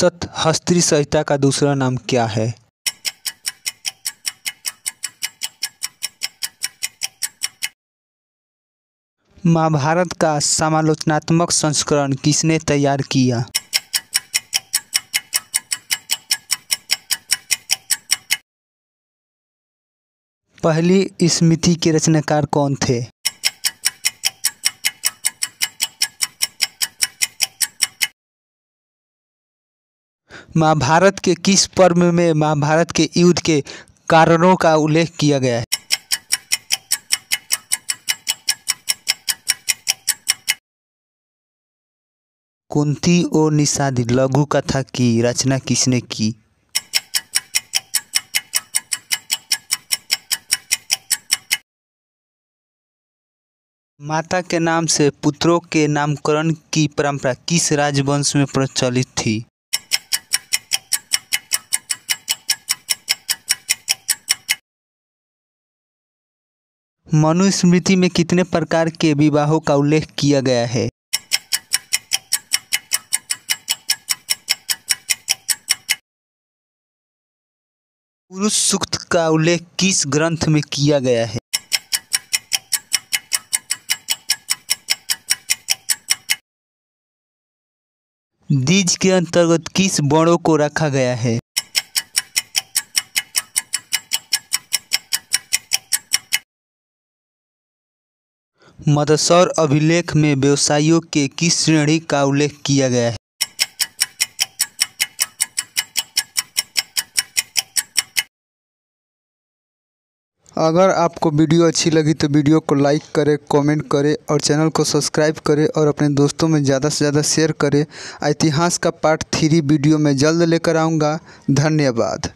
सतहस्त्री संहिता का दूसरा नाम क्या है महाभारत का समालोचनात्मक संस्करण किसने तैयार किया पहली स्मृति के रचनाकार कौन थे महाभारत के किस पर्व में महाभारत के युद्ध के कारणों का उल्लेख किया गया है कुंती और निषादी लघु कथा की रचना किसने की माता के नाम से पुत्रों के नामकरण की परंपरा किस राजवंश में प्रचलित थी मनुस्मृति में कितने प्रकार के विवाहों का उल्लेख किया गया है पुरुष सूक्त का उल्लेख किस ग्रंथ में किया गया है दीज के अंतर्गत किस वर्णों को रखा गया है मदसौर अभिलेख में व्यवसायियों के किस श्रेणी का उल्लेख किया गया है अगर आपको वीडियो अच्छी लगी तो वीडियो को लाइक करें कमेंट करें और चैनल को सब्सक्राइब करें और अपने दोस्तों में ज़्यादा से ज़्यादा शेयर करें इतिहास का पार्ट थ्री वीडियो में जल्द लेकर आऊँगा धन्यवाद